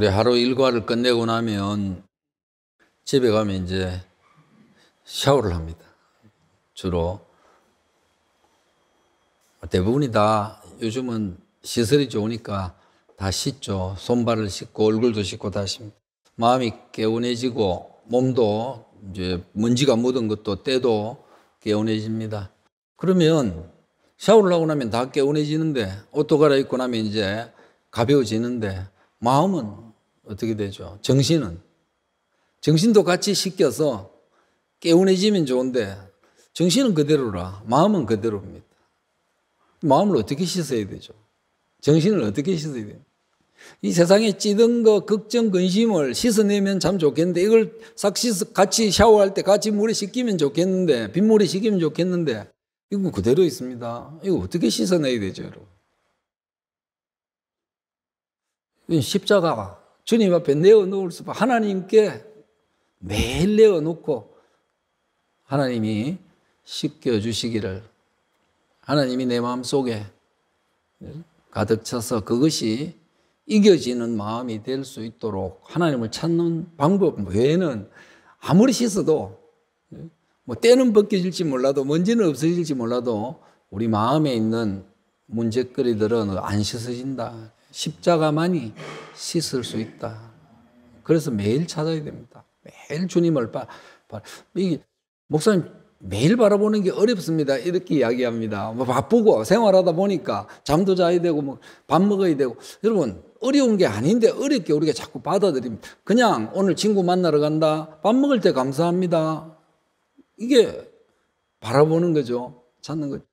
우리 하루 일과를 끝내고 나면 집에 가면 이제 샤워를 합니다. 주로 대부분이 다 요즘은 시설이 좋으니까 다 씻죠. 손발을 씻고 얼굴도 씻고 다 씻습니다. 마음이 개운해지고 몸도 이제 먼지가 묻은 것도 때도 개운해집니다. 그러면 샤워를 하고 나면 다 개운해지는데 옷도 갈아입고 나면 이제 가벼워지는데 마음은 어떻게 되죠? 정신은. 정신도 같이 시켜서 개운해지면 좋은데 정신은 그대로라 마음은 그대로입니다. 마음을 어떻게 씻어야 되죠? 정신을 어떻게 씻어야 돼요? 이 세상에 찌든 거 걱정 근심을 씻어내면 참 좋겠는데 이걸 싹 씻어 같이 샤워할 때 같이 물에 씻기면 좋겠는데 빗물에 씻기면 좋겠는데 이거 그대로 있습니다. 이거 어떻게 씻어내야 되죠, 여러분? 십자가 주님 앞에 내어놓을 수, 밖에 하나님께 매일 내어놓고 하나님이 씻겨주시기를 하나님이 내 마음 속에 가득 차서 그것이 이겨지는 마음이 될 수 있도록 하나님을 찾는 방법 외에는 아무리 씻어도 뭐 때는 벗겨질지 몰라도 먼지는 없어질지 몰라도 우리 마음에 있는 문제거리들은 안 씻어진다. 십자가만이 씻을 수 있다. 그래서 매일 찾아야 됩니다. 매일 주님을 봐. 봐. 이 목사님 매일 바라보는 게 어렵습니다. 이렇게 이야기합니다. 뭐 바쁘고 생활하다 보니까 잠도 자야 되고 뭐밥 먹어야 되고 여러분 어려운 게 아닌데 어렵게 우리가 자꾸 받아들입니다. 그냥 오늘 친구 만나러 간다. 밥 먹을 때 감사합니다. 이게 바라보는 거죠. 찾는 거죠.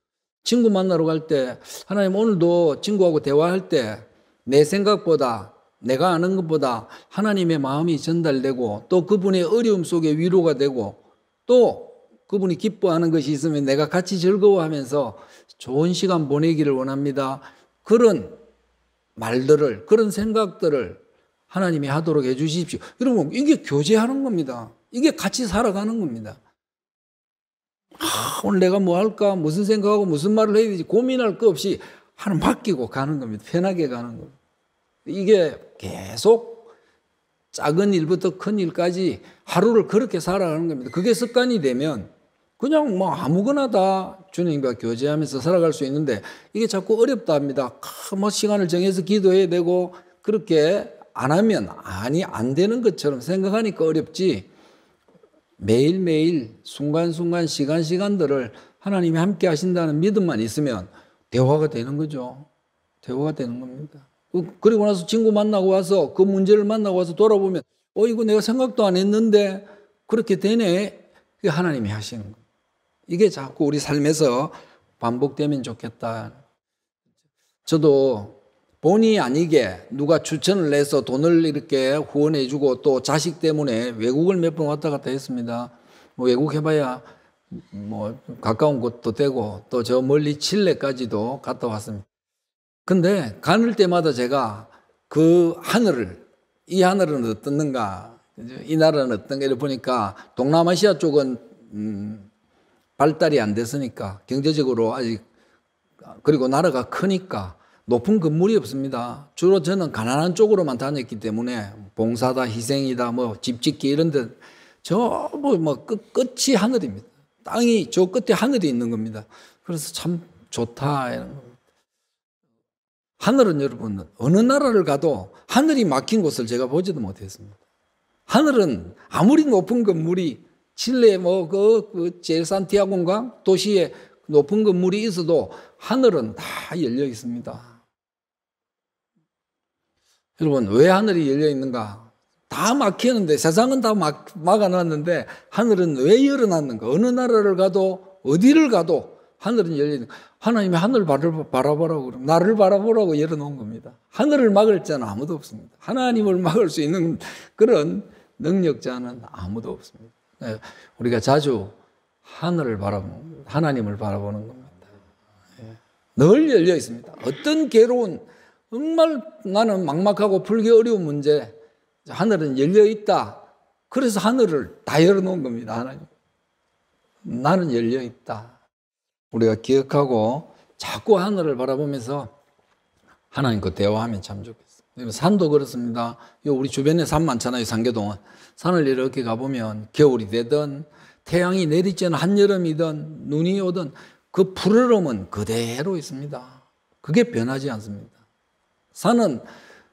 친구 만나러 갈 때 하나님 오늘도 친구하고 대화할 때내 생각보다 내가 아는 것보다 하나님의 마음이 전달되고 또 그분의 어려움 속에 위로가 되고 또 그분이 기뻐하는 것이 있으면 내가 같이 즐거워하면서 좋은 시간 보내기를 원합니다. 그런 말들을, 그런 생각들을 하나님이 하도록 해 주십시오. 여러분, 이게 교제하는 겁니다. 이게 같이 살아가는 겁니다. 아, 오늘 내가 뭐 할까? 무슨 생각하고 무슨 말을 해야 되지? 고민할 거 없이 하나 맡기고 가는 겁니다. 편하게 가는 겁니다. 이게 계속 작은 일부터 큰 일까지 하루를 그렇게 살아가는 겁니다. 그게 습관이 되면 그냥 뭐 아무거나 다 주님과 교제하면서 살아갈 수 있는데 이게 자꾸 어렵다 합니다. 뭐 시간을 정해서 기도해야 되고 그렇게 안 하면 아니 안 되는 것처럼 생각하니까 어렵지 매일매일 순간순간 시간 시간들을 하나님이 함께 하신다는 믿음만 있으면 대화가 되는 거죠. 대화가 되는 겁니다. 그, 그리고 나서 친구 만나고 와서 그 문제를 만나고 와서 돌아보면 어 이거 내가 생각도 안 했는데 그렇게 되네. 그게 하나님이 하시는 거예요. 이게 자꾸 우리 삶에서 반복되면 좋겠다. 저도 본의 아니게 누가 추천을 해서 돈을 이렇게 후원해 주고 또 자식 때문에 외국을 몇 번 왔다 갔다 했습니다. 뭐 외국 해봐야 뭐 가까운 곳도 되고 또 저 멀리 칠레까지도 갔다 왔습니다. 근데 가늘 때마다 제가 그 하늘을 이 하늘은 어떻는가 이 나라는 어떤가 를 보니까 동남아시아 쪽은 음, 발달이 안 됐으니까 경제적으로 아직 그리고 나라가 크니까 높은 건물이 없습니다. 주로 저는 가난한 쪽으로만 다녔기 때문에 봉사다 희생이다 뭐 집 짓기 이런 데저뭐 뭐 끝이 하늘입니다. 땅이 저 끝에 하늘이 있는 겁니다. 그래서 참 좋다 이런 하늘은 여러분 어느 나라를 가도 하늘이 막힌 곳을 제가 보지도 못했습니다. 하늘은 아무리 높은 건물이 칠레 뭐그 그제산티아곤가 도시에 높은 건물이 있어도 하늘은 다 열려 있습니다. 여러분 왜 하늘이 열려 있는가? 다 막히는데 세상은 다 막, 막아놨는데 하늘은 왜 열어놨는가? 어느 나라를 가도 어디를 가도 하늘은 열리는 하나님이 하늘 바라보라고 그럼 나를 바라보라고 열어놓은 겁니다. 하늘을 막을 자는 아무도 없습니다. 하나님을 막을 수 있는 그런 능력자는 아무도 없습니다. 네, 우리가 자주 하늘을 바라보는 하나님을 바라보는 겁니다. 네, 늘 열려 있습니다. 어떤 괴로운 정말 나는 막막하고 풀기 어려운 문제 하늘은 열려 있다. 그래서 하늘을 다 열어놓은 겁니다. 하나님. 나는 열려 있다. 우리가 기억하고 자꾸 하늘을 바라보면서 하나님과 대화하면 참 좋겠어요. 산도 그렇습니다. 요 우리 주변에 산 많잖아요. 상계동은 산을 이렇게 가보면 겨울이 되든 태양이 내리쬐는 한여름이든 눈이 오든 그 푸르름은 그대로 있습니다. 그게 변하지 않습니다. 산은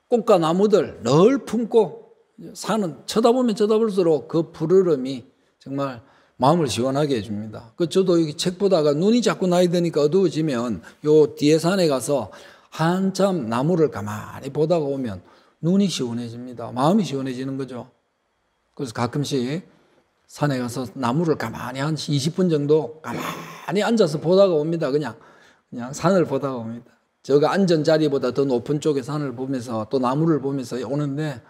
꽃과 나무들 늘 품고 산은 쳐다보면 쳐다볼수록 그 푸르름이 정말 마음을 시원하게 해줍니다. 그 저도 여기 책 보다가 눈이 자꾸 나이 드니까 어두워지면 요 뒤에 산에 가서 한참 나무를 가만히 보다가 오면 눈이 시원해집니다. 마음이 시원해지는 거죠. 그래서 가끔씩 산에 가서 나무를 가만히 한 20분 정도 가만히 앉아서 보다가 옵니다. 그냥 그냥 산을 보다가 옵니다. 저가 앉은 자리보다 더 높은 쪽에 산을 보면서 또 나무를 보면서 오는데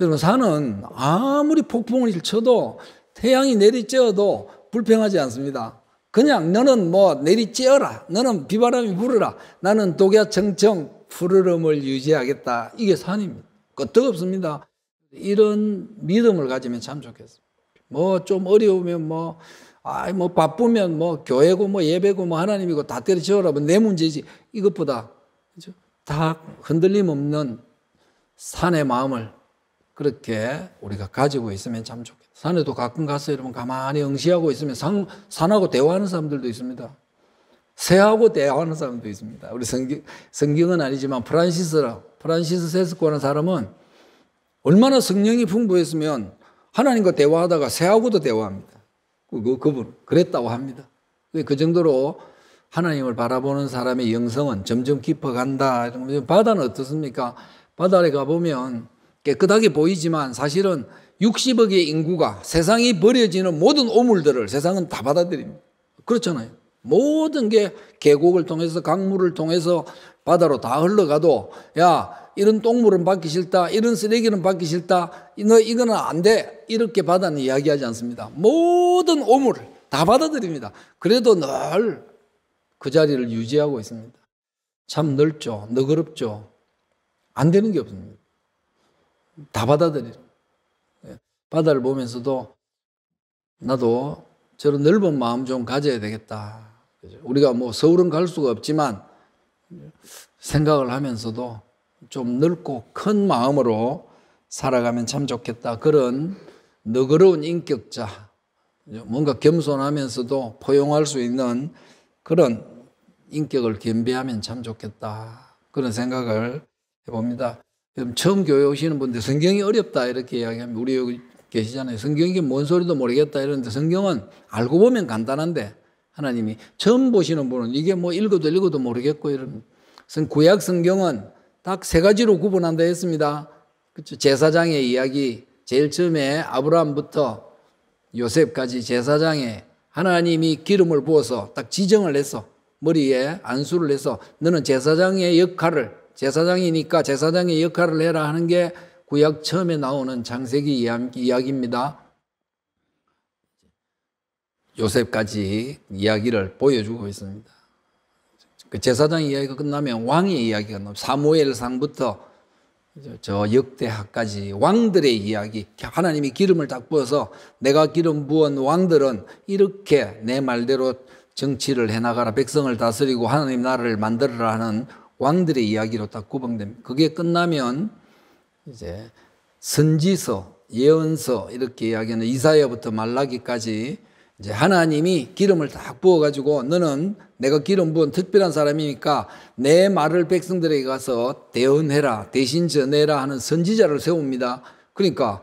여러분 산은 아무리 폭풍을 일 쳐도 태양이 내리쬐어도 불평하지 않습니다. 그냥 너는 뭐 내리쬐어라. 너는 비바람이 불어라. 나는 독야 청청 푸르름을 유지하겠다. 이게 산입니다. 끄떡없습니다. 이런 믿음을 가지면 참 좋겠습니다. 뭐 좀 어려우면 뭐, 아이 뭐 바쁘면 뭐 교회고 뭐 예배고 뭐 하나님이고 다 때려치워라. 뭐내 문제지. 이것보다 그죠? 다 흔들림 없는 산의 마음을 그렇게 우리가 가지고 있으면 참 좋겠습니다. 산에도 가끔 가서 여러분 가만히 응시하고 있으면 산, 산하고 대화하는 사람들도 있습니다. 새하고 대화하는 사람도 있습니다. 우리 성경, 성경은 아니지만 프란시스라, 프란시스 세스코라는 사람은 얼마나 성령이 풍부했으면 하나님과 대화하다가 새하고도 대화합니다. 그, 그 그분, 그랬다고 합니다. 그 정도로 하나님을 바라보는 사람의 영성은 점점 깊어간다. 바다는 어떻습니까? 바다에 가보면 깨끗하게 보이지만 사실은 60억의 인구가 세상이 버려지는 모든 오물들을 세상은 다 받아들입니다. 그렇잖아요. 모든 게 계곡을 통해서 강물을 통해서 바다로 다 흘러가도 야 이런 똥물은 받기 싫다 이런 쓰레기는 받기 싫다 너 이거는 안돼 이렇게 바다는 이야기하지 않습니다. 모든 오물 다 받아들입니다. 그래도 늘 그 자리를 유지하고 있습니다. 참 넓죠 너그럽죠 안 되는 게 없습니다. 다 받아들여요. 바다를 보면서도 나도 저런 넓은 마음 좀 가져야 되겠다. 우리가 뭐 서울은 갈 수가 없지만 생각을 하면서도 좀 넓고 큰 마음으로 살아가면 참 좋겠다. 그런 너그러운 인격자, 뭔가 겸손하면서도 포용할 수 있는 그런 인격을 겸비하면 참 좋겠다. 그런 생각을 해봅니다. 처음 교회 오시는 분들 성경이 어렵다 이렇게 이야기하면 우리 계시잖아요. 성경이 뭔 소리도 모르겠다 이러는데 성경은 알고 보면 간단한데 하나님이 처음 보시는 분은 이게 뭐 읽어도 읽어도 모르겠고 이런 구약 성경은 딱 세 가지로 구분한다 했습니다. 그렇죠. 제사장의 이야기 제일 처음에 아브라함부터 요셉까지 제사장에 하나님이 기름을 부어서 딱 지정을 해서 머리에 안수를 해서 너는 제사장의 역할을 제사장이니까 제사장의 역할을 해라 하는 게 구약 처음에 나오는 장세기 이야기입니다. 요셉까지 이야기를 보여주고 있습니다. 그 제사장 이야기가 끝나면 왕의 이야기가 나옵니다. 사무엘상부터 저 역대하까지 왕들의 이야기 하나님이 기름을 딱 부어서 내가 기름 부은 왕들은 이렇게 내 말대로 정치를 해나가라 백성을 다스리고 하나님 나라를 만들어라 하는 왕들의 이야기로 딱 구성됩니다. 그게 끝나면 이제 선지서, 예언서 이렇게 이야기하는 이사야부터 말라기까지 이제 하나님이 기름을 딱 부어가지고 너는 내가 기름 부은 특별한 사람이니까 내 말을 백성들에게 가서 대언해라, 대신 전해라 하는 선지자를 세웁니다. 그러니까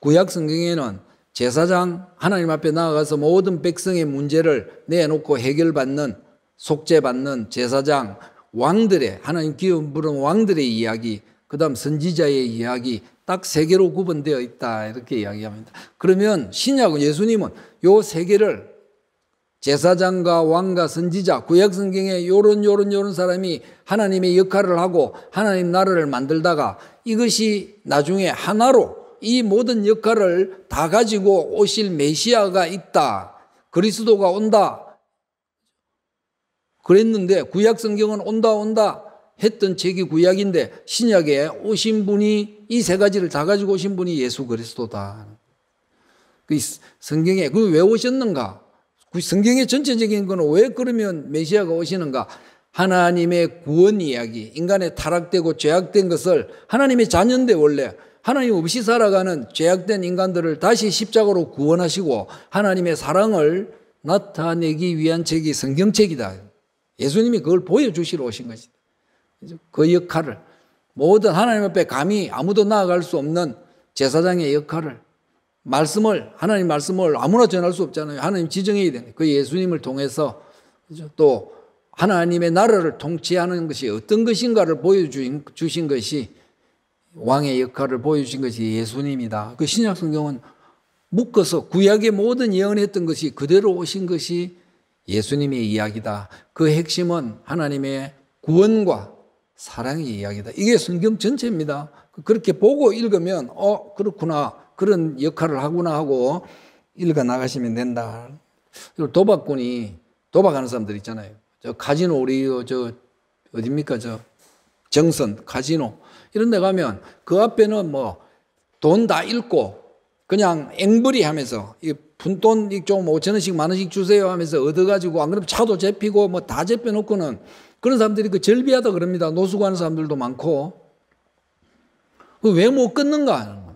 구약 성경에는 제사장 하나님 앞에 나아가서 모든 백성의 문제를 내놓고 해결받는 속죄받는 제사장 왕들의 하나님 기름 부른 왕들의 이야기 그 다음 선지자의 이야기 딱 세 개로 구분되어 있다 이렇게 이야기합니다. 그러면 신약은 예수님은 요 세 개를 제사장과 왕과 선지자 구약 성경에 요런 요런 요런 사람이 하나님의 역할을 하고 하나님 나라를 만들다가 이것이 나중에 하나로 이 모든 역할을 다 가지고 오실 메시아가 있다. 그리스도가 온다. 그랬는데 구약 성경은 온다 온다 했던 책이 구약인데 신약에 오신 분이 이 세 가지를 다 가지고 오신 분이 예수 그리스도다. 그 성경에 그 왜 오셨는가? 그 성경의 전체적인 거는 왜 그러면 메시아가 오시는가? 하나님의 구원 이야기, 인간의 타락되고 죄악된 것을 하나님의 자녀인데 원래 하나님 없이 살아가는 죄악된 인간들을 다시 십자가로 구원하시고 하나님의 사랑을 나타내기 위한 책이 성경책이다. 예수님이 그걸 보여주시러 오신 것이다. 그 역할을 모든 하나님 앞에 감히 아무도 나아갈 수 없는 제사장의 역할을 말씀을 하나님 말씀을 아무나 전할 수 없잖아요. 하나님 지정해야 되는 그 예수님을 통해서 또 하나님의 나라를 통치하는 것이 어떤 것인가를 보여주신 것이 왕의 역할을 보여주신 것이 예수님이다. 그 신약 성경은 묶어서 구약의 모든 예언했던 것이 그대로 오신 것이 예수님의 이야기다. 그 핵심은 하나님의 구원과 사랑의 이야기다. 이게 성경 전체입니다. 그렇게 보고 읽으면 어 그렇구나 그런 역할을 하구나 하고 읽어 나가시면 된다. 그리고 도박꾼이 도박하는 사람들 있잖아요. 저 카지노 우리 저 어딥니까 저 정선 카지노 이런 데 가면 그 앞에는 뭐 돈다 읽고 그냥 앵벌이 하면서 이 분돈 좀 5천 원씩 만 원씩 주세요 하면서 얻어가지고 안 그러면 차도 잡히고 뭐다 잡혀놓고는 그런 사람들이 그 절비하다 그럽니다. 노숙하는 사람들도 많고. 그 왜 못 끊는가?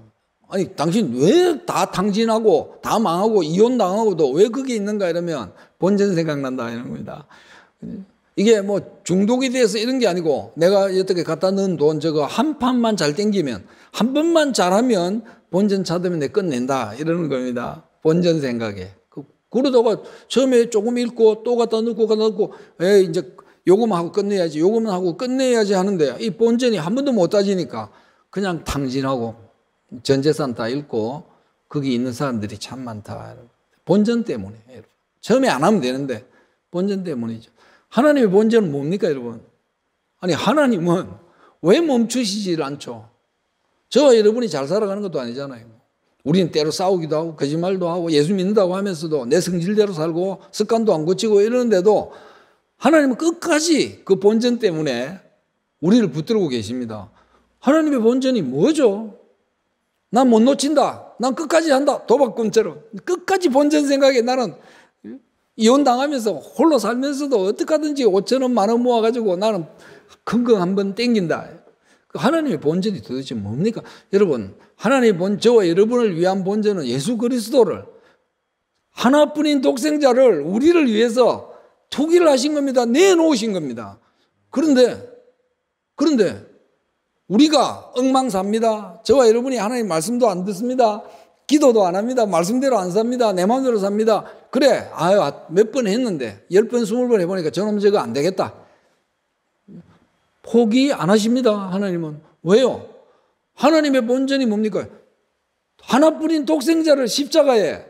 아니, 당신 왜 다 당진하고, 다 망하고, 이혼당하고도 왜 그게 있는가? 이러면 본전 생각난다. 이런 겁니다. 이게 뭐중독이돼서 이런 게 아니고 내가 어떻게 갖다 넣은 돈 저거 한 판만 잘 땡기면 한 번만 잘하면 본전 찾으면 내 끝낸다 이러는 겁니다. 본전 생각에. 그, 그러다가 처음에 조금 읽고 또 갖다 넣고 갖다 넣고 에 이제 요거만 하고 끝내야지, 요거만 하고 끝내야지 하는데 이 본전이 한 번도 못 따지니까 그냥 탕진하고 전 재산 다 잃고 거기 있는 사람들이 참 많다. 본전 때문에. 처음에 안 하면 되는데 본전 때문이죠. 하나님의 본전은 뭡니까, 여러분? 아니, 하나님은 왜 멈추시질 않죠? 저와 여러분이 잘 살아가는 것도 아니잖아요. 우리는 때로 싸우기도 하고 거짓말도 하고 예수 믿는다고 하면서도 내 성질대로 살고 습관도 안 고치고 이러는데도 하나님은 끝까지 그 본전 때문에 우리를 붙들고 계십니다. 하나님의 본전이 뭐죠? 난 못 놓친다. 난 끝까지 한다. 도박꾼처럼. 끝까지 본전 생각에 나는 이혼당하면서 홀로 살면서도 어떻게든지 5천 원, 만 원 모아가지고 나는 큰거한번 땡긴다. 그 하나님의 본전이 도대체 뭡니까? 여러분, 하나님의 본, 저와 여러분을 위한 본전은 예수 그리스도를 하나뿐인 독생자를 우리를 위해서 투일을 하신 겁니다. 내놓으신 겁니다. 그런데, 그런데 우리가 엉망삽니다. 저와 여러분이 하나님 말씀도 안 듣습니다. 기도도 안 합니다. 말씀대로 안 삽니다. 내 마음대로 삽니다. 그래, 아유, 아, 몇번 했는데, 열 번, 스물 번 해보니까 저놈 저거 안 되겠다. 포기 안 하십니다. 하나님은. 왜요? 하나님의 본전이 뭡니까? 하나뿐인 독생자를 십자가에,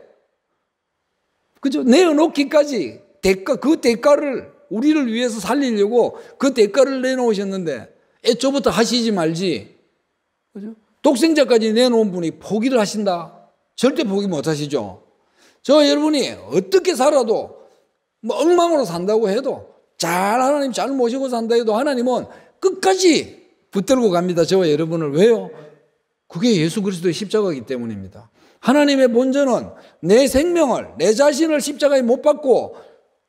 그죠? 내어놓기까지 대가, 그 대가를 우리를 위해서 살리려고 그 대가를 내놓으셨는데 애초부터 하시지 말지. 그죠? 독생자까지 내놓은 분이 포기를 하신다. 절대 포기 못 하시죠. 저 여러분이 어떻게 살아도 뭐 엉망으로 산다고 해도 잘 하나님 잘 모시고 산다 해도 하나님은 끝까지 붙들고 갑니다. 저와 여러분을 왜요? 그게 예수 그리스도의 십자가이기 때문입니다. 하나님의 본전은 내 생명을 내 자신을 십자가에 못 박고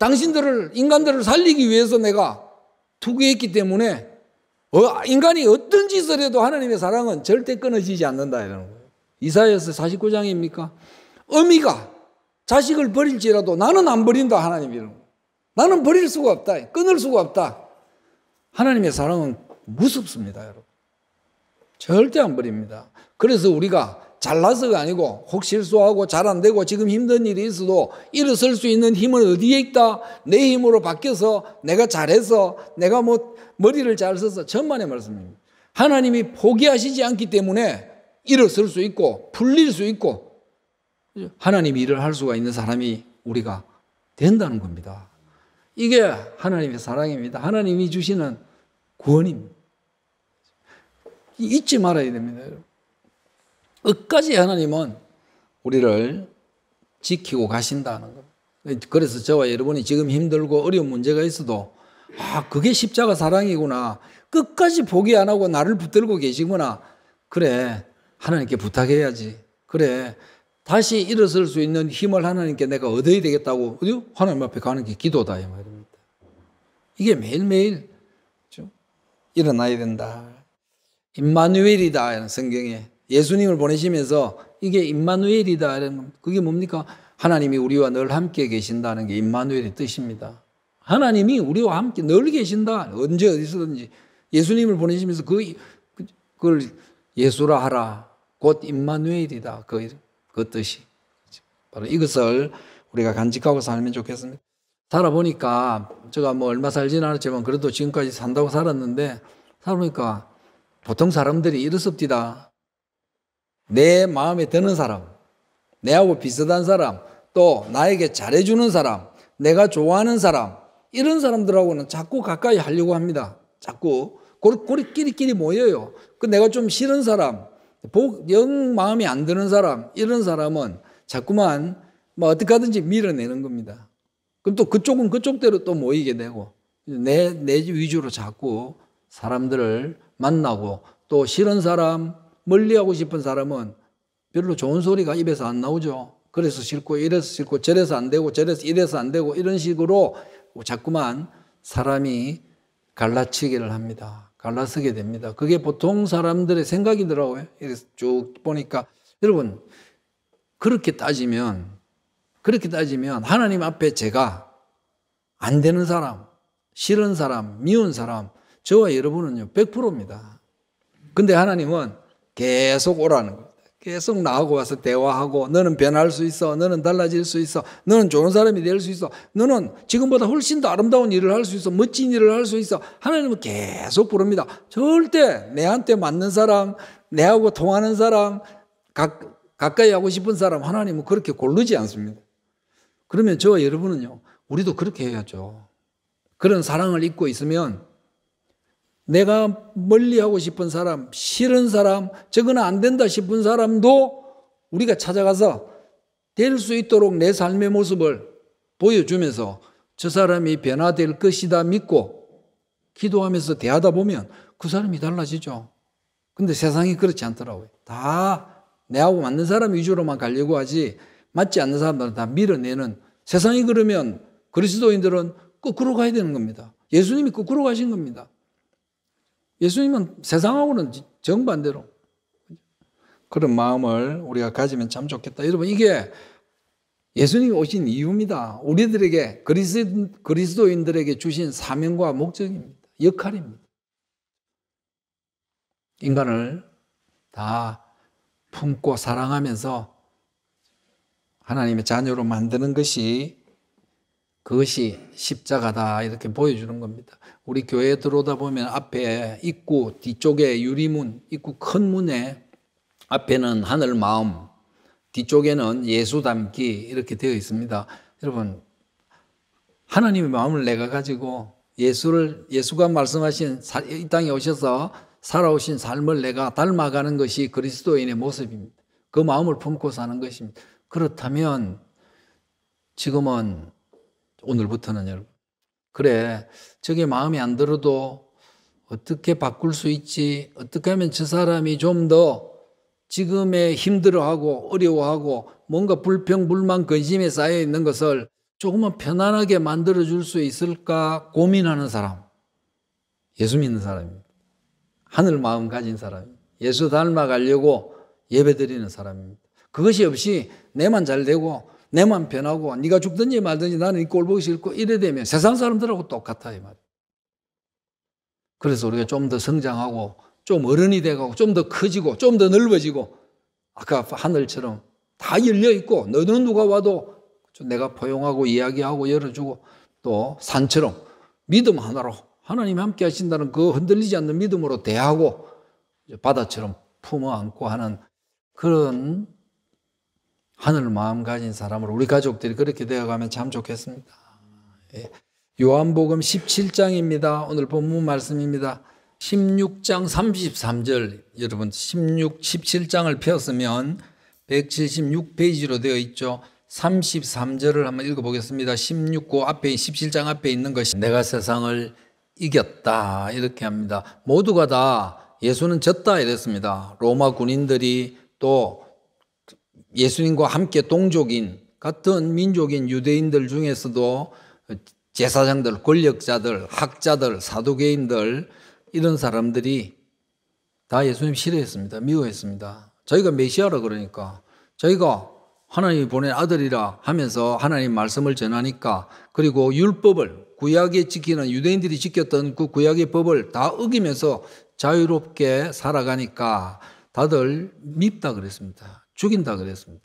당신들을, 인간들을 살리기 위해서 내가 투구했기 때문에 어, 인간이 어떤 짓을 해도 하나님의 사랑은 절대 끊어지지 않는다. 이러는 거예요. 이사야서 49장입니까? 어미가 자식을 버릴지라도 나는 안 버린다. 하나님 이러는 거예요. 나는 버릴 수가 없다. 끊을 수가 없다. 하나님의 사랑은 무섭습니다, 여러분. 절대 안 버립니다. 그래서 우리가 잘나서가 아니고 혹 실수하고 잘 안 되고 지금 힘든 일이 있어도 일어설 수 있는 힘은 어디에 있다? 내 힘으로 바뀌어서 내가 잘해서 내가 뭐 머리를 잘 써서 천만의 말씀입니다. 하나님이 포기하시지 않기 때문에 일어설 수 있고 풀릴 수 있고 하나님이 일을 할 수가 있는 사람이 우리가 된다는 겁니다. 이게 하나님의 사랑입니다. 하나님이 주시는 구원입니다. 잊지 말아야 됩니다, 여러분. 끝까지 하나님은 우리를 지키고 가신다는 겁니다. 그래서 저와 여러분이 지금 힘들고 어려운 문제가 있어도 아 그게 십자가 사랑이구나 끝까지 포기 안 하고 나를 붙들고 계시구나 그래 하나님께 부탁해야지 그래 다시 일어설 수 있는 힘을 하나님께 내가 얻어야 되겠다고 어디요? 하나님 앞에 가는 게 기도다 이 말입니다. 이게 매일매일 일어나야 된다. 임마누엘이다 성경에 예수님을 보내시면서 이게 임마누엘이다 그게 뭡니까? 하나님이 우리와 늘 함께 계신다는 게 임마누엘의 뜻입니다. 하나님이 우리와 함께 늘 계신다. 언제 어디서든지 예수님을 보내시면서 그 그걸 예수라 하라. 곧 임마누엘이다. 그, 그 뜻이. 바로 이것을 우리가 간직하고 살면 좋겠습니다. 살아보니까 제가 뭐 얼마 살지는 않았지만 그래도 지금까지 산다고 살았는데 살아보니까 보통 사람들이 이렇습디다. 내 마음에 드는 사람, 내하고 비슷한 사람, 또 나에게 잘해주는 사람, 내가 좋아하는 사람, 이런 사람들하고는 자꾸 가까이 하려고 합니다. 자꾸. 고리끼리끼리 모여요. 그 내가 좀 싫은 사람, 복, 영 마음이 안 드는 사람, 이런 사람은 자꾸만 뭐 어떻게 하든지 밀어내는 겁니다. 그럼 또 그쪽은 그쪽대로 또 모이게 되고, 내, 내 위주로 자꾸 사람들을 만나고, 또 싫은 사람, 멀리하고 싶은 사람은 별로 좋은 소리가 입에서 안 나오죠. 그래서 싫고 이래서 싫고 저래서 안 되고 저래서 이래서 안 되고 이런 식으로 자꾸만 사람이 갈라치기를 합니다. 갈라서게 됩니다. 그게 보통 사람들의 생각이더라고요. 이래서 쭉 보니까 여러분 그렇게 따지면 그렇게 따지면 하나님 앞에 제가 안 되는 사람, 싫은 사람, 미운 사람 저와 여러분은요 100%입니다. 근데 하나님은 계속 오라는 겁니다. 계속 나하고 와서 대화하고 너는 변할 수 있어. 너는 달라질 수 있어. 너는 좋은 사람이 될 수 있어. 너는 지금보다 훨씬 더 아름다운 일을 할 수 있어. 멋진 일을 할 수 있어. 하나님은 뭐 계속 부릅니다. 절대 내한테 맞는 사람, 내하고 통하는 사람, 각, 가까이 하고 싶은 사람 하나님은 뭐 그렇게 고르지 않습니다. 그러면 저와 여러분은요. 우리도 그렇게 해야죠. 그런 사랑을 잊고 있으면 내가 멀리하고 싶은 사람, 싫은 사람, 저거는 안 된다 싶은 사람도 우리가 찾아가서 될 수 있도록 내 삶의 모습을 보여주면서 저 사람이 변화될 것이다 믿고 기도하면서 대하다 보면 그 사람이 달라지죠. 근데 세상이 그렇지 않더라고요. 다 내하고 맞는 사람 위주로만 가려고 하지 맞지 않는 사람들은 다 밀어내는 세상이 그러면 그리스도인들은 거꾸로 가야 되는 겁니다. 예수님이 거꾸로 가신 겁니다. 예수님은 세상하고는 정반대로 그런 마음을 우리가 가지면 참 좋겠다. 여러분 이게 예수님이 오신 이유입니다. 우리들에게 그리스도, 인들에게 주신 사명과 목적입니다. 역할입니다. 인간을 다 품고 사랑하면서 하나님의 자녀로 만드는 것이 그것이 십자가다 이렇게 보여주는 겁니다. 우리 교회에 들어오다 보면 앞에 입구 뒤쪽에 유리문 입구 큰 문에 앞에는 하늘 마음 뒤쪽에는 예수 담기 이렇게 되어 있습니다. 여러분 하나님의 마음을 내가 가지고 예수를 예수가 말씀하신 이 땅에 오셔서 살아오신 삶을 내가 닮아가는 것이 그리스도인의 모습입니다. 그 마음을 품고 사는 것입니다. 그렇다면 지금은 오늘부터는 여러분 그래, 저게 마음에 안 들어도 어떻게 바꿀 수 있지? 어떻게 하면 저 사람이 좀 더 지금의 힘들어하고 어려워하고 뭔가 불평, 불만, 근심에 쌓여 있는 것을 조금은 편안하게 만들어 줄 수 있을까 고민하는 사람. 예수 믿는 사람입니다. 하늘 마음 가진 사람입니다. 예수 닮아가려고 예배 드리는 사람입니다. 그것이 없이 내만 잘 되고 내만 변하고 네가 죽든지 말든지 나는 이 꼴보기 싫고 이래 되면 세상 사람들하고 똑같아 이 말. 그래서 우리가 좀 더 성장하고 좀 어른이 돼가고 좀 더 커지고 좀 더 넓어지고 아까 하늘처럼 다 열려 있고 너는 누가 와도 내가 포용하고 이야기하고 열어주고 또 산처럼 믿음 하나로 하나님 함께 하신다는 그 흔들리지 않는 믿음으로 대하고 바다처럼 품어 안고 하는 그런 하늘 마음 가진 사람으로 우리 가족들이 그렇게 되어가면 참 좋겠습니다. 예. 요한복음 17장입니다. 오늘 본문 말씀입니다. 16장 33절 여러분 16, 17장을 펴으면 176페이지로 되어 있죠. 33절을 한번 읽어보겠습니다. 16, 고 그 앞에 17장 앞에 있는 것이 내가 세상을 이겼다 이렇게 합니다. 모두가 다 예수는 졌다 이랬습니다. 로마 군인들이 또 예수님과 함께 동족인 같은 민족인 유대인들 중에서도 제사장들, 권력자들, 학자들, 사도계인들 이런 사람들이 다 예수님 싫어했습니다. 미워했습니다. 저희가 메시아라 그러니까 저희가 하나님이 보낸 아들이라 하면서 하나님 말씀을 전하니까 그리고 율법을 구약에 지키는 유대인들이 지켰던 그 구약의 법을 다 어기면서 자유롭게 살아가니까 다들 밉다 그랬습니다. 죽인다 그랬습니다.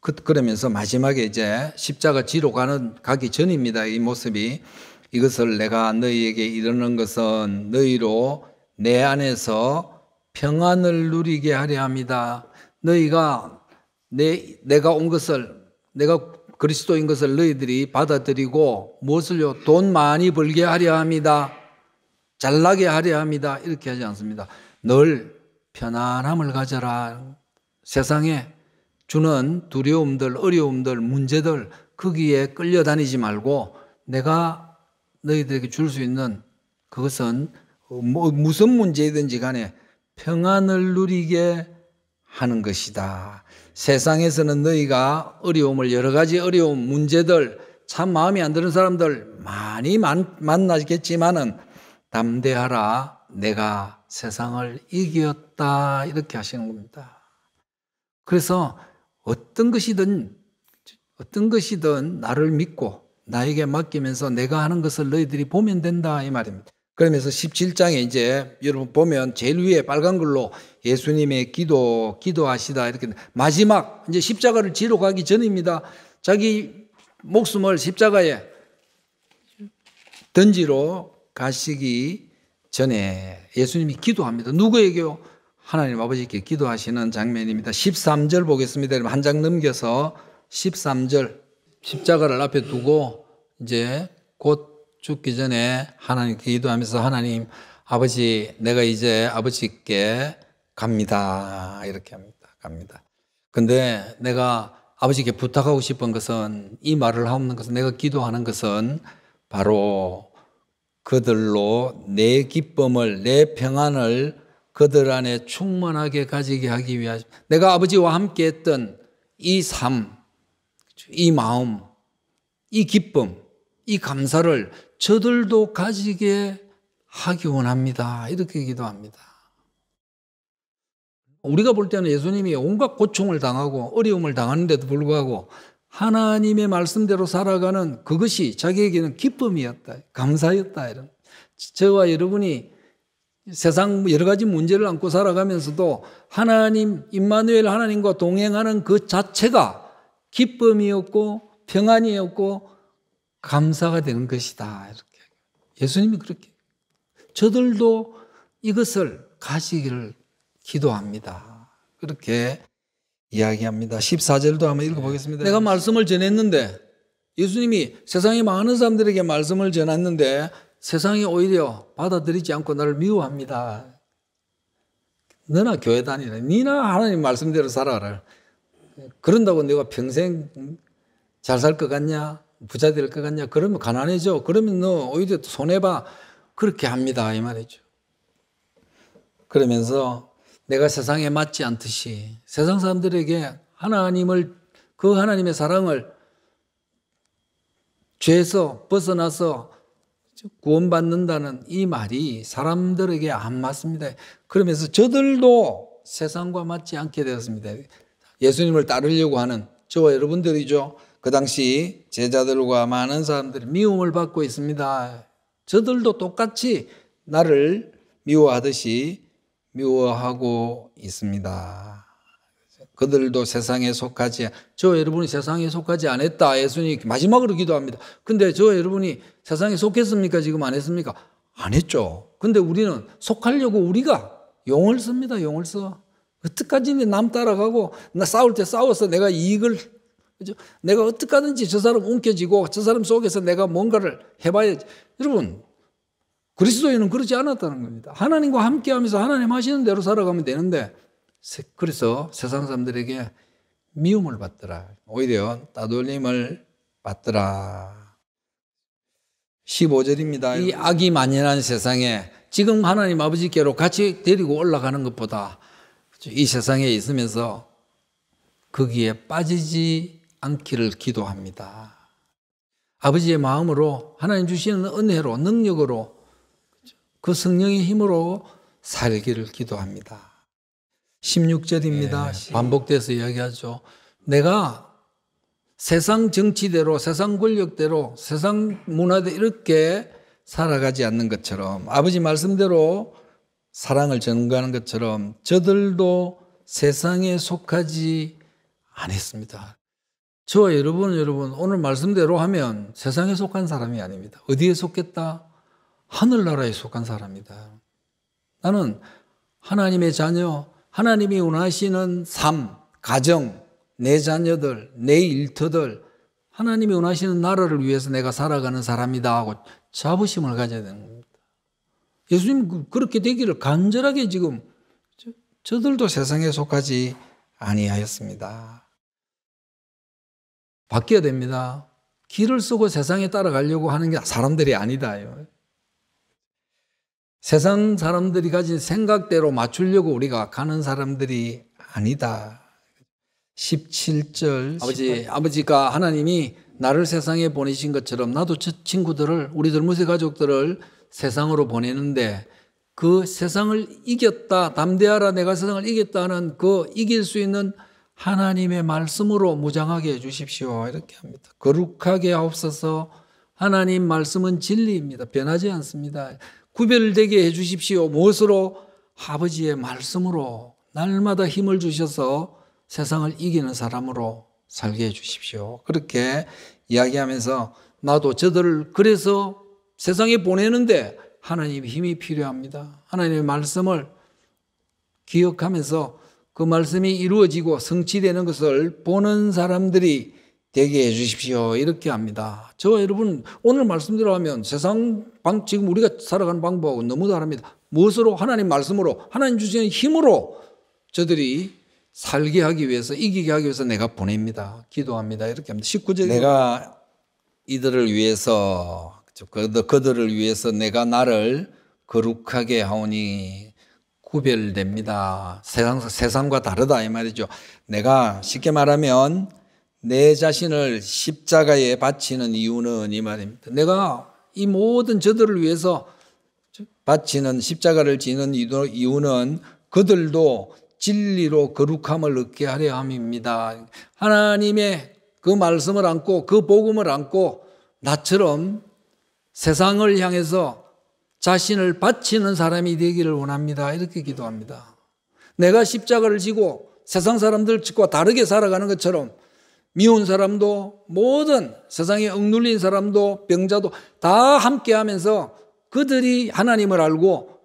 그, 러면서 마지막에 이제 십자가 지로 가는 가기 전입니다. 이 모습이 이것을 내가 너희에게 이르는 것은 너희로 내 안에서 평안을 누리게 하려 합니다. 너희가 내 내가 온 것을 내가 그리스도인 것을 너희들이 받아들이고 무엇을요? 돈 많이 벌게 하려 합니다. 잘나게 하려 합니다. 이렇게 하지 않습니다. 늘 편안함을 가져라. 세상에 주는 두려움들, 어려움들, 문제들 거기에 끌려다니지 말고 내가 너희들에게 줄 수 있는 그것은 뭐 무슨 문제이든지 간에 평안을 누리게 하는 것이다. 세상에서는 너희가 어려움을 여러 가지 어려움, 문제들 참 마음에 안 드는 사람들 많이 만나겠지만은 담대하라 내가 세상을 이겼다 이렇게 하시는 겁니다. 그래서 어떤 것이든 어떤 것이든 나를 믿고 나에게 맡기면서 내가 하는 것을 너희들이 보면 된다 이 말입니다. 그러면서 17장에 이제 여러분 보면 제일 위에 빨간 글로 예수님의 기도 기도하시다 이렇게 마지막 이제 십자가를 지러 가기 전입니다. 자기 목숨을 십자가에 던지러 가시기 전에 예수님이 기도합니다. 누구에게요? 하나님 아버지께 기도하시는 장면입니다. 13절 보겠습니다. 한 장 넘겨서 13절 십자가를 앞에 두고 이제 곧 죽기 전에 하나님께 기도하면서 하나님 아버지 내가 이제 아버지께 갑니다. 이렇게 합니다. 갑니다. 근데 내가 아버지께 부탁하고 싶은 것은 이 말을 하는 것은 내가 기도하는 것은 바로 그들로 내 기쁨을 내 평안을 그들 안에 충만하게 가지게 하기 위하여 내가 아버지와 함께 했던 이 삶, 이 마음, 이 기쁨, 이 감사를 저들도 가지게 하기 원합니다. 이렇게 기도합니다. 우리가 볼 때는 예수님이 온갖 고충을 당하고 어려움을 당하는데도 불구하고 하나님의 말씀대로 살아가는 그것이 자기에게는 기쁨이었다. 감사였다. 이런. 저와 여러분이 세상 여러 가지 문제를 안고 살아가면서도 하나님 임마누엘 하나님과 동행하는 그 자체가 기쁨이었고 평안이었고 감사가 되는 것이다. 이렇게 예수님이 그렇게 저들도 이것을 가시기를 기도합니다. 그렇게 이야기합니다. 14절도 한번 네. 읽어보겠습니다. 내가 말씀을 전했는데 예수님이 세상에 많은 사람들에게 말씀을 전했는데 세상이 오히려 받아들이지 않고 나를 미워합니다. 너나 교회 다니라. 니나 하나님 말씀대로 살아라. 그런다고 내가 평생 잘 살 것 같냐? 부자 될 것 같냐? 그러면 가난해져. 그러면 너 오히려 손해봐. 그렇게 합니다. 이 말이죠. 그러면서 내가 세상에 맞지 않듯이 세상 사람들에게 하나님을, 그 하나님의 사랑을 죄에서 벗어나서 구원받는다는 이 말이 사람들에게 안 맞습니다. 그러면서 저들도 세상과 맞지 않게 되었습니다. 예수님을 따르려고 하는 저와 여러분들이죠. 그 당시 제자들과 많은 사람들이 미움을 받고 있습니다. 저들도 똑같이 나를 미워하듯이 미워하고 있습니다. 그들도 세상에 속하지, 저 여러분이 세상에 속하지 않았다. 예수님 마지막으로 기도합니다. 근데 저 여러분이 세상에 속했습니까? 지금 안 했습니까? 안 했죠. 근데 우리는 속하려고 우리가 용을 씁니다. 용을 써. 어떻게까지남 따라가고 나 싸울 때 싸워서 내가 이익을 그죠? 내가 어떻게든지 저 사람 움켜쥐고 저 사람 속에서 내가 뭔가를 해봐야지. 여러분 그리스도인은 그러지 않았다는 겁니다. 하나님과 함께하면서 하나님 하시는 대로 살아가면 되는데 그래서 세상 사람들에게 미움을 받더라. 오히려 따돌림을 받더라. 15절입니다. 이 악이 만연한 세상에 지금 하나님 아버지께로 같이 데리고 올라가는 것보다 그렇죠. 이 세상에 있으면서 거기에 빠지지 않기를 기도합니다. 아버지의 마음으로 하나님 주시는 은혜로 능력으로 그렇죠. 그 성령의 힘으로 살기를 기도합니다. 16절입니다. 예. 반복돼서 이야기하죠. 내가 세상 정치대로, 세상 권력대로, 세상 문화대로 이렇게 살아가지 않는 것처럼 아버지 말씀대로 사랑을 전가하는 것처럼 저들도 세상에 속하지 않았습니다. 저와 여러분, 여러분, 오늘 말씀대로 하면 세상에 속한 사람이 아닙니다. 어디에 속겠다? 하늘나라에 속한 사람이다. 나는 하나님의 자녀, 하나님이 원하시는 삶, 가정, 내 자녀들, 내 일터들, 하나님이 원하시는 나라를 위해서 내가 살아가는 사람이다 하고 자부심을 가져야 되는 겁니다. 예수님 그, 그렇게 되기를 간절하게 지금 저, 들도 세상에 속하지 아니하였습니다. 바뀌어야 됩니다. 길을 쓰고 세상에 따라가려고 하는 게 사람들이 아니다 세상 사람들이 가진 생각대로 맞추려고 우리가 가는 사람들이 아니다. 17절 아버지 18. 아버지가 하나님이 나를 세상에 보내신 것처럼 나도 저 친구들을 우리 들무새 가족들을 세상으로 보내는데 그 세상을 이겼다 담대하라 내가 세상을 이겼다는 그 이길 수 있는 하나님의 말씀으로 무장하게 해 주십시오 이렇게 합니다. 거룩하게 하옵소서 하나님 말씀은 진리입니다. 변하지 않습니다. 구별되게 해 주십시오. 무엇으로 아버지의 말씀으로 날마다 힘을 주셔서 세상을 이기는 사람으로 살게 해주십시오. 그렇게 이야기하면서 나도 저들을 그래서 세상에 보내는데 하나님 힘이 필요합니다. 하나님의 말씀을 기억하면서 그 말씀이 이루어지고 성취되는 것을 보는 사람들이 되게 해주십시오. 이렇게 합니다. 저 여러분, 오늘 말씀대로 하면 세상 방, 지금 우리가 살아가는 방법하고 너무 다릅니다. 무엇으로? 하나님 말씀으로, 하나님 주시는 힘으로 저들이 살게 하기 위해서 이기게 하기 위해서 내가 보냅니다. 기도합니다. 이렇게 합니다. 19절 내가 뭐, 이들을 위해서 그들을 위해서 내가 나를 거룩하게 하오니 구별됩니다. 세상, 세상과 다르다 이 말이죠. 내가 쉽게 말하면 내 자신을 십자가에 바치는 이유는 이 말입니다. 내가 이 모든 저들을 위해서 바치는 십자가를 지는 이유는 그들도 진리로 거룩함을 얻게 하려 함입니다. 하나님의 그 말씀을 안고 그 복음을 안고 나처럼 세상을 향해서 자신을 바치는 사람이 되기를 원합니다. 이렇게 기도합니다. 내가 십자가를 지고 세상 사람들과 다르게 살아가는 것처럼 미운 사람도 모든 세상에 억눌린 사람도 병자도 다 함께 하면서 그들이 하나님을 알고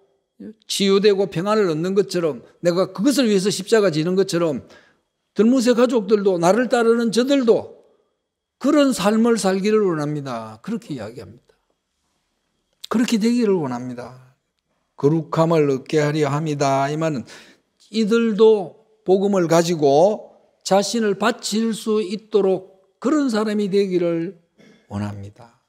치유되고 평안을 얻는 것처럼 내가 그것을 위해서 십자가 지는 것처럼 들무새 가족들도 나를 따르는 저들도 그런 삶을 살기를 원합니다. 그렇게 이야기합니다. 그렇게 되기를 원합니다. 거룩함을 얻게 하려 합니다. 이 말은 이들도 복음을 가지고 자신을 바칠 수 있도록 그런 사람이 되기를 원합니다.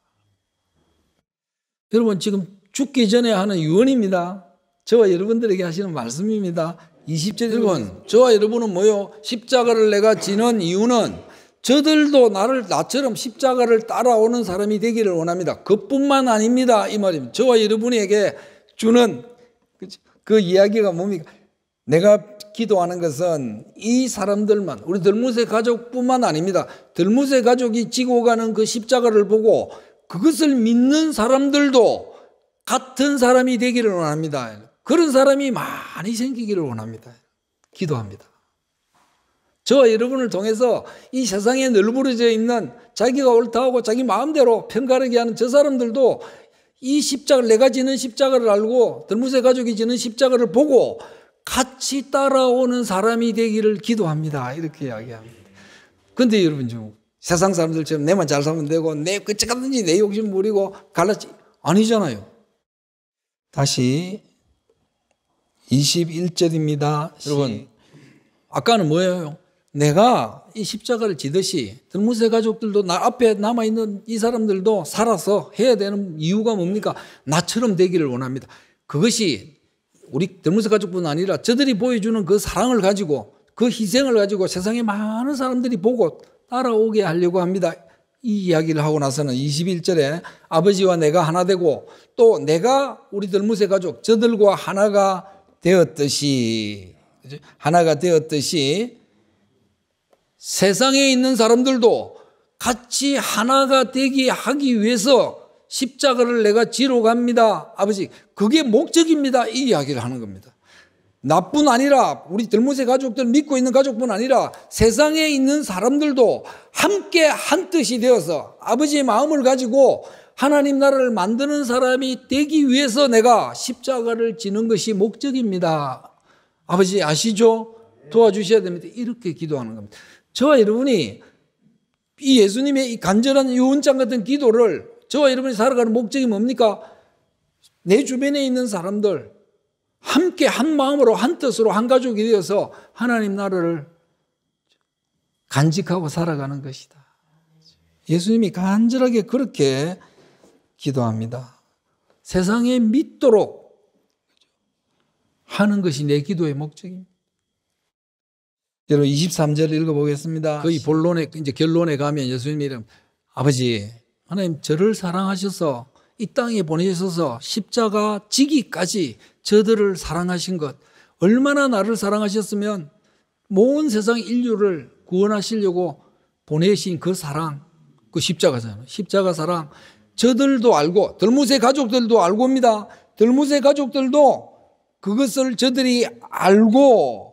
여러분 지금 죽기 전에 하는 유언입니다. 저와 여러분들에게 하시는 말씀입니다. 20절 1번 저와 여러분은 뭐요? 십자가를 내가 지는 이유는 저들도 나를 나처럼 십자가를 따라오는 사람이 되기를 원합니다. 그뿐만 아닙니다. 이 말입니다. 저와 여러분에게 주는 그 이야기가 뭡니까? 내가 기도하는 것은 이 사람들만 우리 들무새 가족뿐만 아닙니다. 들무새 가족이 지고 가는 그 십자가를 보고 그것을 믿는 사람들도 같은 사람이 되기를 원합니다. 그런 사람이 많이 생기기를 원합니다. 기도합니다. 저 여러분을 통해서 이 세상에 널브러져 있는 자기가 옳다고 자기 마음대로 편가르게 하는 저 사람들도 이 십자가, 내가 지는 십자가를 알고 들무새 가족이 지는 십자가를 보고 같이 따라오는 사람이 되기를 기도합니다. 이렇게 이야기합니다. 근데 여러분 좀 세상 사람들처럼 내만 잘 살면 되고 내 끝까지 내 욕심 부리고 갈라지 아니잖아요. 다시 21절입니다. 여러분, 아까는 뭐예요? 내가 이 십자가를 지듯이 들무새 가족들도 나 앞에 남아있는 이 사람들도 살아서 해야 되는 이유가 뭡니까? 나처럼 되기를 원합니다. 그것이 우리 들무새 가족뿐 아니라 저들이 보여주는 그 사랑을 가지고 그 희생을 가지고 세상에 많은 사람들이 보고 따라오게 하려고 합니다. 이 이야기를 하고 나서는 21절에 아버지와 내가 하나 되고 또 내가 우리 들무새 가족 저들과 하나가 되었듯이 하나가 되었듯이 세상에 있는 사람들도 같이 하나가 되게 하기 위해서 십자가를 내가 지러 갑니다. 아버지, 그게 목적입니다. 이 이야기를 하는 겁니다. 나뿐 아니라 우리 들모세 가족들 믿고 있는 가족뿐 아니라 세상에 있는 사람들도 함께 한 뜻이 되어서 아버지의 마음을 가지고 하나님 나라를 만드는 사람이 되기 위해서 내가 십자가를 지는 것이 목적입니다. 아버지 아시죠? 도와주셔야 됩니다. 이렇게 기도하는 겁니다. 저와 여러분이 이 예수님의 이 간절한 요원장 같은 기도를 저와 여러분이 살아가는 목적이 뭡니까? 내 주변에 있는 사람들 함께 한 마음으로 한 뜻으로 한 가족이 되어서 하나님 나라를 간직하고 살아가는 것이다. 예수님이 간절하게 그렇게 기도합니다. 세상에 믿도록 하는 것이 내 기도의 목적입니다. 여러분 23절 읽어보겠습니다. 거의 본론에 이제 결론에 가면 예수님 이름 아버지 하나님 저를 사랑하셔서 이 땅에 보내셔서 십자가 지기까지 저들을 사랑하신 것 얼마나 나를 사랑하셨으면 모든 세상 인류를 구원하시려고 보내신 그 사랑 그 십자가잖아요. 십자가 사랑 저들도 알고 들무새 가족들도 알고입니다. 들무새 가족들도 그것을 저들이 알고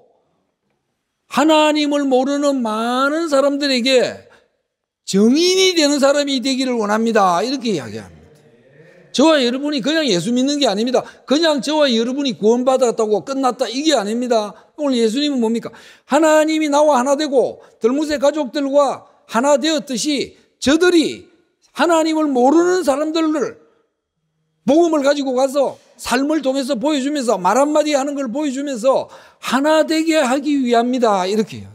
하나님을 모르는 많은 사람들에게 정인이 되는 사람이 되기를 원합니다. 이렇게 이야기합니다. 저와 여러분이 그냥 예수 믿는 게 아닙니다. 그냥 저와 여러분이 구원받았다고 끝났다 이게 아닙니다. 오늘 예수님은 뭡니까? 하나님이 나와 하나 되고 들무새 가족들과 하나 되었듯이 저들이 하나님을 모르는 사람들을 복음을 가지고 가서 삶을 통해서 보여주면서 말 한마디 하는 걸 보여주면서 하나 되게 하기 위함이다. 이렇게 해요.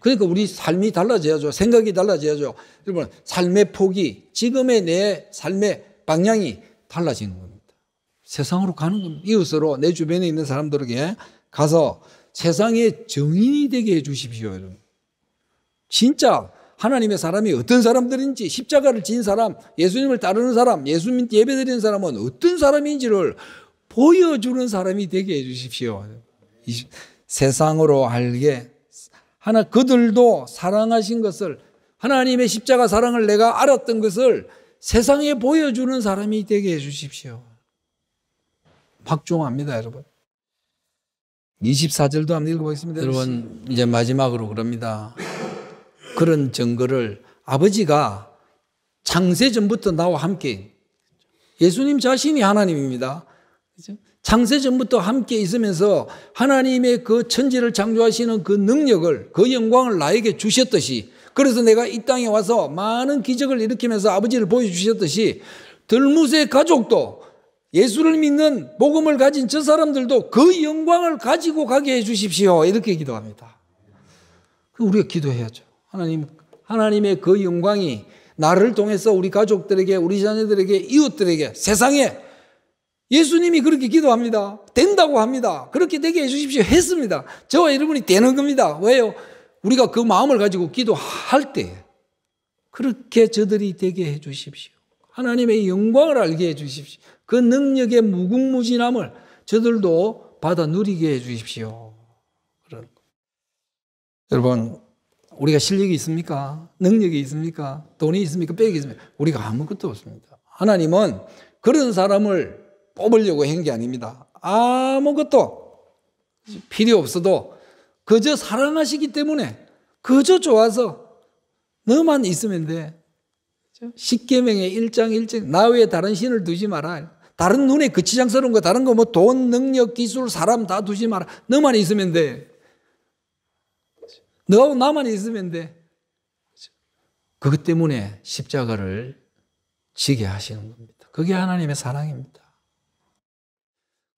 그러니까 우리 삶이 달라져야죠. 생각이 달라져야죠. 여러분, 삶의 폭이, 지금의 내 삶의 방향이 달라지는 겁니다. 세상으로 가는 겁니다. 이웃으로 내 주변에 있는 사람들에게 가서 세상의 정인이 되게 해 주십시오. 여러분. 진짜 하나님의 사람이 어떤 사람들인지 십자가를 진 사람, 예수님을 따르는 사람, 예수님 예배드리는 사람은 어떤 사람인지를 보여주는 사람이 되게 해주십시오. 세상으로 알게 하나 그들도 사랑하신 것을 하나님의 십자가 사랑을 내가 알았던 것을 세상에 보여주는 사람이 되게 해주십시오. 박종합니다, 여러분. 24절도 한번 읽어보겠습니다. 여러분, 이제 마지막으로 그럽니다. 그런 증거를 아버지가 창세전부터 나와 함께 예수님 자신이 하나님입니다. 창세전부터 함께 있으면서 하나님의 그 천지를 창조하시는 그 능력을 그 영광을 나에게 주셨듯이 그래서 내가 이 땅에 와서 많은 기적을 일으키면서 아버지를 보여주셨듯이 들무새 가족도 예수를 믿는 복음을 가진 저 사람들도 그 영광을 가지고 가게 해주십시오. 이렇게 기도합니다. 그 우리가 기도해야죠. 하나님, 하나님의 그 영광이 나를 통해서 우리 가족들에게, 우리 자녀들에게, 이웃들에게, 세상에 예수님이 그렇게 기도합니다. 된다고 합니다. 그렇게 되게 해주십시오. 했습니다. 저와 여러분이 되는 겁니다. 왜요? 우리가 그 마음을 가지고 기도할 때 그렇게 저들이 되게 해주십시오. 하나님의 영광을 알게 해주십시오. 그 능력의 무궁무진함을 저들도 받아 누리게 해주십시오. 여러분, 우리가 실력이 있습니까? 능력이 있습니까? 돈이 있습니까? 빼기 있습니까? 우리가 아무것도 없습니다. 하나님은 그런 사람을 뽑으려고 한 게 아닙니다. 아무것도 필요 없어도 그저 사랑하시기 때문에 그저 좋아서 너만 있으면 돼. 십계명의 1장 1절 나 외에 다른 신을 두지 마라. 다른 눈에 그치장스러운 거 다른 거 뭐 돈, 능력, 기술, 사람 다 두지 마라. 너만 있으면 돼. 너하고 나만 있으면 돼. 그것 때문에 십자가를 지게 하시는 겁니다. 그게 하나님의 사랑입니다.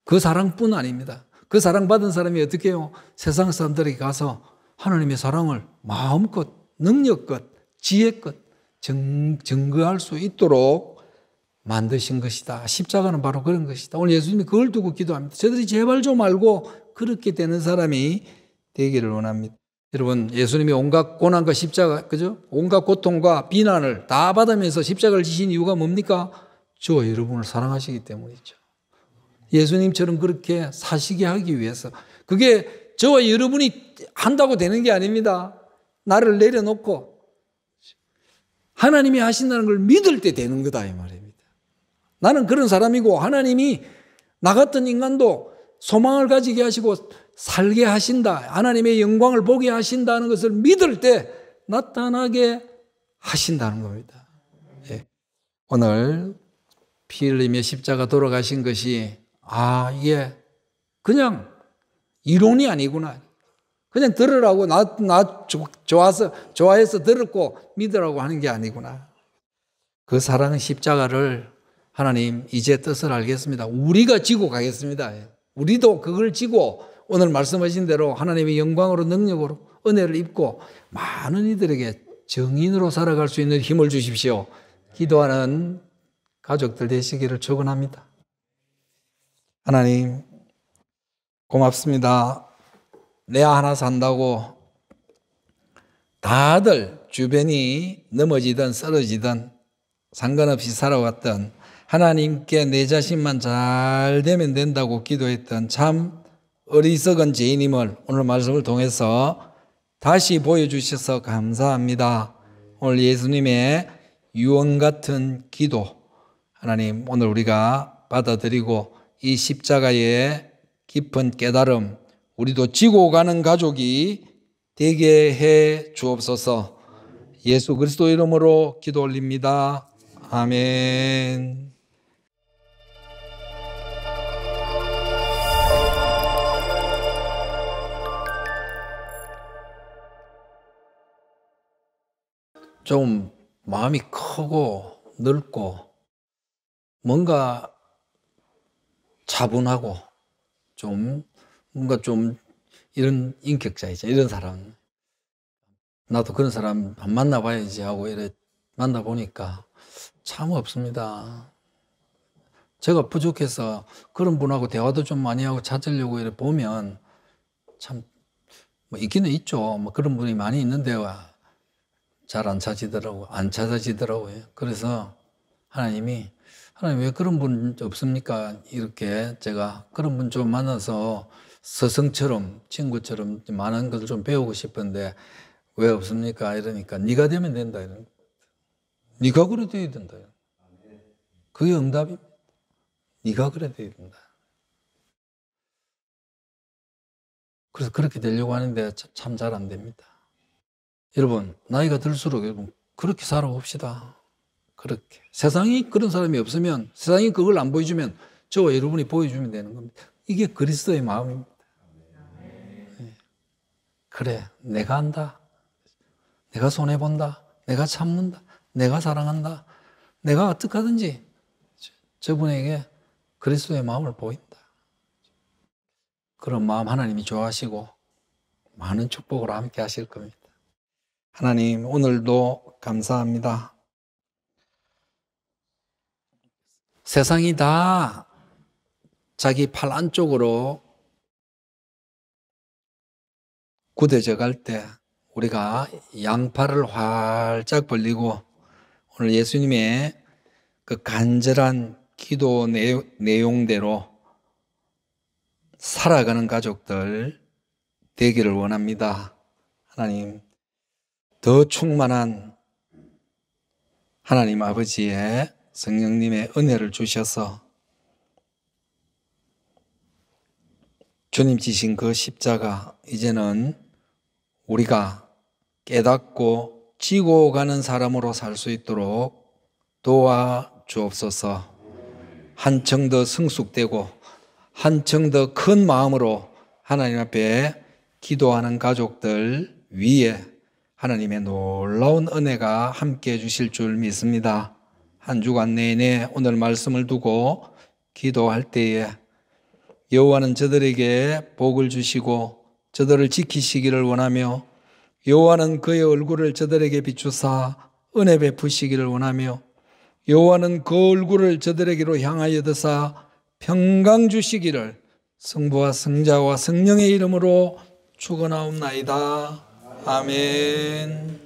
그 사랑뿐 아닙니다. 그 사랑받은 사람이 어떻게 해요? 세상 사람들에게 가서 하나님의 사랑을 마음껏, 능력껏, 지혜껏 증, 증거할 수 있도록 만드신 것이다. 십자가는 바로 그런 것이다. 오늘 예수님이 그걸 두고 기도합니다. 저들이 제발 좀 알고 그렇게 되는 사람이 되기를 원합니다. 여러분 예수님이 온갖 고난과 십자가 그죠? 온갖 고통과 비난을 다 받으면서 십자가를 지신 이유가 뭡니까? 저 여러분을 사랑하시기 때문이죠. 예수님처럼 그렇게 사시게 하기 위해서 그게 저와 여러분이 한다고 되는 게 아닙니다. 나를 내려놓고 하나님이 하신다는 걸 믿을 때 되는 거다 이 말입니다. 나는 그런 사람이고 하나님이 나 같은 인간도 소망을 가지게 하시고 살게 하신다. 하나님의 영광을 보게 하신다는 것을 믿을 때 나타나게 하신다는 겁니다. 예. 오늘 피 흘림의 십자가 돌아가신 것이 아, 이게 그냥 이론이 아니구나. 그냥 들으라고 나, 나 좋아서 좋아해서 들었고 믿으라고 하는 게 아니구나. 그 사랑의 십자가를 하나님 이제 뜻을 알겠습니다. 우리가 지고 가겠습니다. 예. 우리도 그걸 지고 오늘 말씀하신 대로 하나님의 영광으로 능력으로 은혜를 입고 많은 이들에게 정인으로 살아갈 수 있는 힘을 주십시오. 기도하는 가족들 되시기를 축원합니다. 하나님 고맙습니다. 내가 하나 산다고 다들 주변이 넘어지든 쓰러지든 상관없이 살아왔던 하나님께 내 자신만 잘 되면 된다고 기도했던 참 어리석은 죄인임을 오늘 말씀을 통해서 다시 보여주셔서 감사합니다. 오늘 예수님의 유언 같은 기도 하나님 오늘 우리가 받아들이고 이 십자가의 깊은 깨달음 우리도 지고 가는 가족이 되게 해 주옵소서 예수 그리스도 이름으로 기도 올립니다. 아멘. 좀 마음이 크고 넓고 뭔가 차분하고 좀 뭔가 좀 이런 인격자이죠. 이런 사람. 나도 그런 사람 안 만나봐야지 하고 이래 만나보니까 참 없습니다. 제가 부족해서 그런 분하고 대화도 좀 많이 하고 찾으려고 이래 보면 참 뭐 있기는 있죠. 뭐 그런 분이 많이 있는데요. 잘안 찾으더라고, 안 찾아지더라고요. 그래서 하나님이, 하나님 왜 그런 분 없습니까? 이렇게 제가 그런 분 좀 만나서 스승처럼, 친구처럼 많은 걸좀 배우고 싶은데 왜 없습니까? 이러니까 네가 되면 된다. 네가 그래 돼야 된다. 그게 응답입니다. 네가 그래 돼야 된다. 그래서 그렇게 되려고 하는데 참 잘 안 됩니다. 여러분 나이가 들수록 여러분 그렇게 살아봅시다. 그렇게 세상이 그런 사람이 없으면 세상이 그걸 안 보여주면 저와 여러분이 보여주면 되는 겁니다. 이게 그리스도의 마음입니다. 네. 그래 내가 한다. 내가 손해 본다. 내가 참는다. 내가 사랑한다. 내가 어떻게든지 저분에게 그리스도의 마음을 보인다. 그런 마음 하나님이 좋아하시고 많은 축복을 함께 하실 겁니다. 하나님, 오늘도 감사합니다. 세상이 다 자기 팔 안쪽으로 굳어져 갈 때 우리가 양팔을 활짝 벌리고 오늘 예수님의 그 간절한 기도 내용대로 살아가는 가족들 되기를 원합니다. 하나님, 더 충만한 하나님 아버지의 성령님의 은혜를 주셔서 주님 지신 그 십자가 이제는 우리가 깨닫고 지고 가는 사람으로 살 수 있도록 도와 주옵소서 한층 더 성숙되고 한층 더 큰 마음으로 하나님 앞에 기도하는 가족들 위에 하나님의 놀라운 은혜가 함께 해주실 줄 믿습니다. 한 주간 내내 오늘 말씀을 두고 기도할 때에 여호와는 저들에게 복을 주시고 저들을 지키시기를 원하며 여호와는 그의 얼굴을 저들에게 비추사 은혜 베푸시기를 원하며 여호와는 그 얼굴을 저들에게로 향하여 드사 평강 주시기를 성부와 성자와 성령의 이름으로 축원하옵나이다. 아멘.